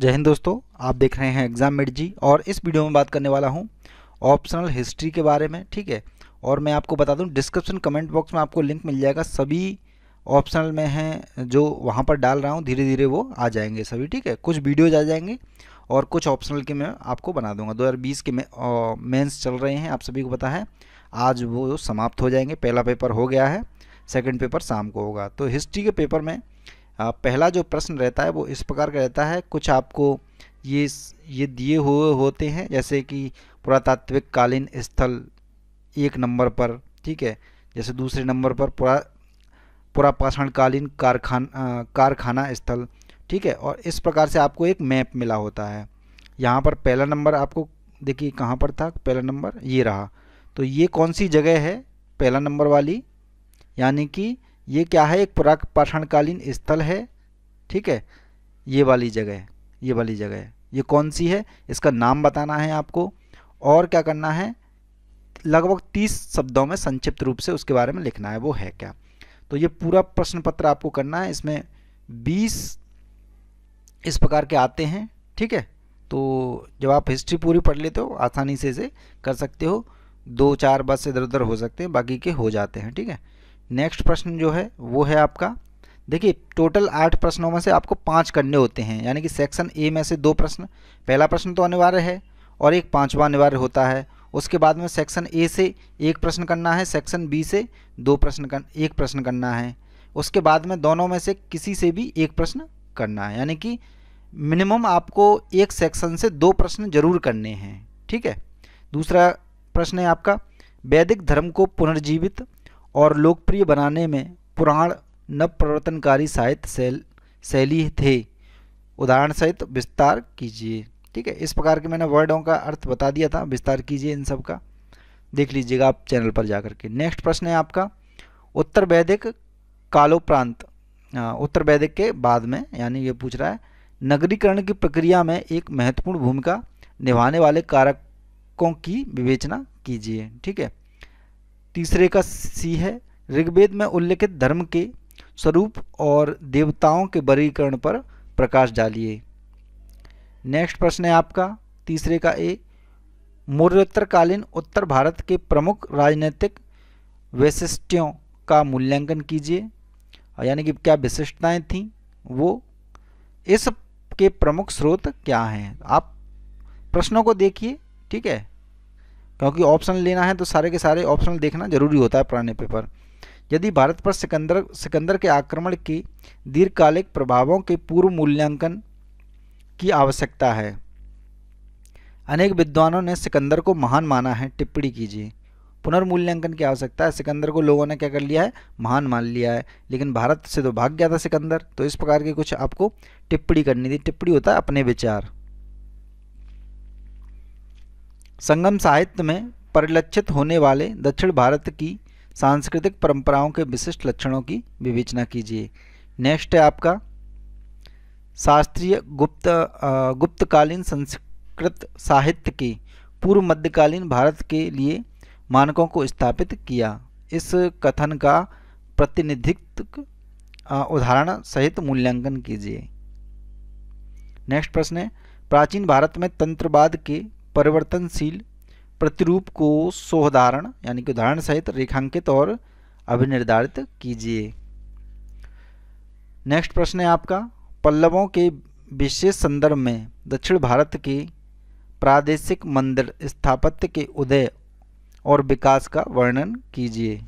जय हिंद दोस्तों आप देख रहे हैं एग्जाम मिड जी और इस वीडियो में बात करने वाला हूँ ऑप्शनल हिस्ट्री के बारे में ठीक है और मैं आपको बता दूँ डिस्क्रिप्शन कमेंट बॉक्स में आपको लिंक मिल जाएगा सभी ऑप्शनल में हैं जो वहाँ पर डाल रहा हूँ धीरे धीरे वो आ जाएंगे सभी ठीक है कुछ वीडियोज आ जाएंगे और कुछ ऑप्शनल के मैं आपको बना दूंगा दो के मेन्स चल रहे हैं आप सभी को पता है आज वो समाप्त हो जाएंगे पहला पेपर हो गया है सेकेंड पेपर शाम को होगा तो हिस्ट्री के पेपर में पहला जो प्रश्न रहता है वो इस प्रकार का रहता है कुछ आपको ये ये दिए हुए होते हैं जैसे कि पुरातात्विक कालीन स्थल एक नंबर पर ठीक है जैसे दूसरे नंबर पर पुरा पुरापाषाणकालीन कारखान कारखाना स्थल ठीक है और इस प्रकार से आपको एक मैप मिला होता है यहाँ पर पहला नंबर आपको देखिए कहाँ पर था पहला नंबर ये रहा तो ये कौन सी जगह है पहला नंबर वाली यानी कि ये क्या है एक पुराक पाषाणकालीन स्थल है ठीक है ये वाली जगह ये वाली जगह ये कौन सी है इसका नाम बताना है आपको और क्या करना है लगभग तीस शब्दों में संक्षिप्त रूप से उसके बारे में लिखना है वो है क्या तो ये पूरा प्रश्न पत्र आपको करना है इसमें बीस इस प्रकार के आते हैं ठीक है तो जब आप हिस्ट्री पूरी पढ़ लेते हो आसानी से इसे कर सकते हो दो चार बस इधर उधर हो सकते हैं बाकी के हो जाते हैं ठीक है नेक्स्ट प्रश्न जो है वो है आपका देखिए टोटल आठ प्रश्नों में से आपको पाँच करने होते हैं यानी कि सेक्शन ए में से दो प्रश्न पहला प्रश्न तो अनिवार्य है और एक पाँचवा अनिवार्य होता है उसके बाद में सेक्शन ए से एक प्रश्न करना है सेक्शन बी से दो प्रश्न कर एक प्रश्न करना है उसके बाद में दोनों में से किसी से भी एक प्रश्न करना है यानी कि मिनिमम आपको एक सेक्शन से दो प्रश्न जरूर करने हैं ठीक है दूसरा प्रश्न है आपका वैदिक धर्म को पुनर्जीवित और लोकप्रिय बनाने में पुराण नवप्रवर्तनकारी साहित्य शैल शैली थे उदाहरण सहित विस्तार कीजिए ठीक है इस प्रकार के मैंने वर्डों का अर्थ बता दिया था विस्तार कीजिए इन सब का देख लीजिएगा आप चैनल पर जाकर के नेक्स्ट प्रश्न है आपका उत्तर वैदिक कालोप्रांत उत्तर वैदिक के बाद में यानी ये पूछ रहा है नगरीकरण की प्रक्रिया में एक महत्वपूर्ण भूमिका निभाने वाले कारकों की विवेचना कीजिए ठीक है तीसरे का सी है ऋग्वेद में उल्लेखित धर्म के स्वरूप और देवताओं के वर्गीकरण पर प्रकाश डालिए नेक्स्ट प्रश्न है आपका तीसरे का ए मौर्योत्तरकालीन उत्तर भारत के प्रमुख राजनीतिक वैशिष्ट्यों का मूल्यांकन कीजिए यानी कि क्या विशिष्टताएं थीं वो इस के प्रमुख स्रोत क्या हैं आप प्रश्नों को देखिए ठीक है क्योंकि ऑप्शन लेना है तो सारे के सारे ऑप्शन देखना जरूरी होता है पुराने पेपर यदि भारत पर सिकंदर सिकंदर के आक्रमण के दीर्घकालिक प्रभावों के पूर्व मूल्यांकन की आवश्यकता है अनेक विद्वानों ने सिकंदर को महान माना है टिप्पणी कीजिए पुनर्मूल्यांकन की आवश्यकता है सिकंदर को लोगों ने क्या कर लिया है महान मान लिया है लेकिन भारत से तो भाग गया था सिकंदर तो इस प्रकार के कुछ आपको टिप्पणी करनी थी टिप्पणी होता है अपने विचार संगम साहित्य में परिलक्षित होने वाले दक्षिण भारत की सांस्कृतिक परंपराओं के विशिष्ट लक्षणों की विवेचना कीजिए नेक्स्ट है आपका शास्त्रीय गुप्त गुप्तकालीन संस्कृत साहित्य के पूर्व मध्यकालीन भारत के लिए मानकों को स्थापित किया इस कथन का प्रतिनिधित्व उदाहरण सहित मूल्यांकन कीजिए नेक्स्ट प्रश्न है प्राचीन भारत में तंत्रवाद के परिवर्तनशील प्रतिरूप को सोहदारण यानी कि उदाहरण सहित रेखांकित और अभिनिर्धारित कीजिए नेक्स्ट प्रश्न है आपका पल्लवों के विशेष संदर्भ में दक्षिण भारत के प्रादेशिक मंदिर स्थापत्य के उदय और विकास का वर्णन कीजिए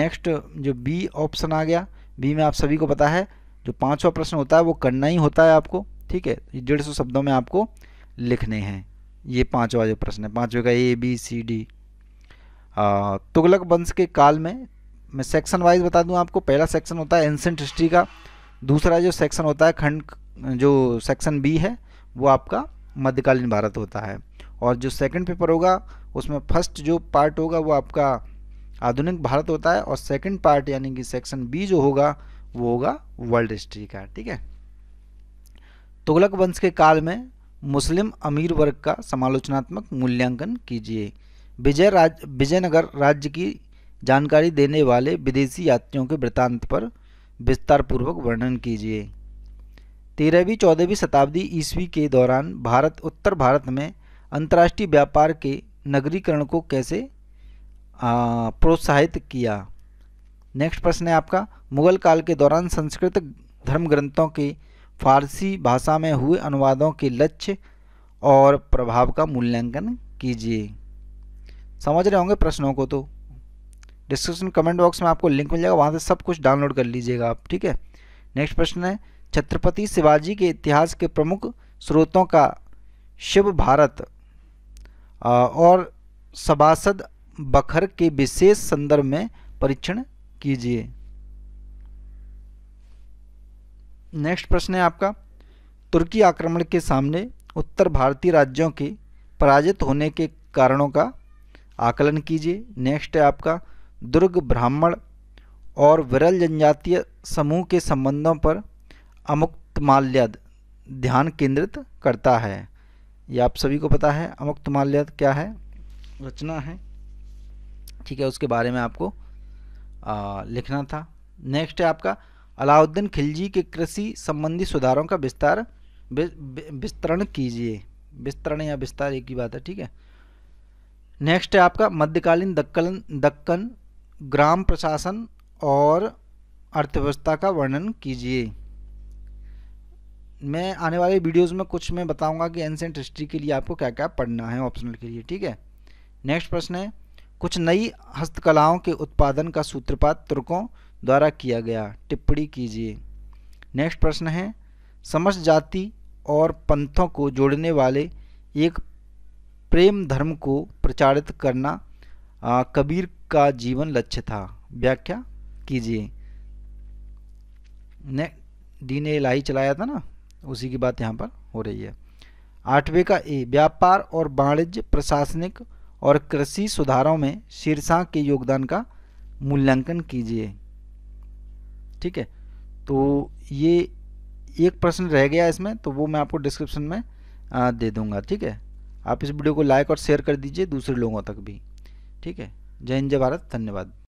नेक्स्ट जो बी ऑप्शन आ गया बी में आप सभी को पता है जो पांचवा प्रश्न होता है वो करना ही होता है आपको ठीक है डेढ़ सौ शब्दों में आपको लिखने हैं ये पाँचवा जो प्रश्न है पांचवे का A B C D Tughlaq वंश के काल में मैं सेक्शन वाइज बता दूं आपको पहला सेक्शन होता है एंसेंट हिस्ट्री का दूसरा जो सेक्शन होता है खंड जो सेक्शन बी है वो आपका मध्यकालीन भारत होता है और जो सेकंड पेपर होगा उसमें फर्स्ट जो पार्ट होगा वो आपका आधुनिक भारत होता है और सेकंड पार्ट यानी कि सेक्शन बी जो होगा वो होगा वर्ल्ड हिस्ट्री का ठीक है तुगलक वंश के काल में मुस्लिम अमीर वर्ग का समालोचनात्मक मूल्यांकन कीजिए विजय राज विजयनगर राज्य की जानकारी देने वाले विदेशी यात्रियों के वृत्तांत पर विस्तारपूर्वक वर्णन कीजिए तेरहवीं चौदहवीं शताब्दी ईस्वी के दौरान भारत उत्तर भारत में अंतर्राष्ट्रीय व्यापार के नगरीकरण को कैसे प्रोत्साहित किया नेक्स्ट प्रश्न है आपका मुगल काल के दौरान संस्कृत धर्म ग्रंथों के फारसी भाषा में हुए अनुवादों के लक्ष्य और प्रभाव का मूल्यांकन कीजिए समझ रहे होंगे प्रश्नों को तो डिस्क्रिप्शन कमेंट बॉक्स में आपको लिंक मिल जाएगा वहाँ से सब कुछ डाउनलोड कर लीजिएगा आप ठीक है नेक्स्ट प्रश्न है छत्रपति शिवाजी के इतिहास के प्रमुख स्रोतों का शिव भारत और सभासद बखर के विशेष संदर्भ में परीक्षण कीजिए नेक्स्ट प्रश्न है आपका तुर्की आक्रमण के सामने उत्तर भारतीय राज्यों के पराजित होने के कारणों का आकलन कीजिए नेक्स्ट है आपका दुर्ग ब्राह्मण और विरल जनजातीय समूह के संबंधों पर अमुक्त माल्याद ध्यान केंद्रित करता है यह आप सभी को पता है अमुक्त माल्याद क्या है रचना है ठीक है उसके बारे में आपको आ, लिखना था नेक्स्ट है आपका अलाउद्दीन खिलजी के कृषि संबंधी सुधारों का विस्तार विस्तरण कीजिए विस्तरण या विस्तार एक ही बात है ठीक है नेक्स्ट है आपका मध्यकालीन दक्कन दक्कन ग्राम प्रशासन और अर्थव्यवस्था का वर्णन कीजिए मैं आने वाले वीडियोस में कुछ मैं बताऊंगा कि एंसेंट हिस्ट्री के लिए आपको क्या क्या पढ़ना है ऑप्शनल के लिए ठीक है नेक्स्ट प्रश्न है कुछ नई हस्तकलाओं के उत्पादन का सूत्रपात तुर्कों द्वारा किया गया टिप्पणी कीजिए नेक्स्ट प्रश्न है समस्त जाति और पंथों को जोड़ने वाले एक प्रेम धर्म को प्रचारित करना आ, कबीर का जीवन लक्ष्य था व्याख्या कीजिए ने डी ने लाही चलाया था ना उसी की बात यहाँ पर हो रही है आठवें का ए व्यापार और वाणिज्य प्रशासनिक और कृषि सुधारों में शीर्षा के योगदान का मूल्यांकन कीजिए ठीक है तो ये एक प्रश्न रह गया इसमें तो वो मैं आपको डिस्क्रिप्शन में आ, दे दूंगा ठीक है आप इस वीडियो को लाइक और शेयर कर दीजिए दूसरे लोगों तक भी ठीक है जय हिंद जय भारत धन्यवाद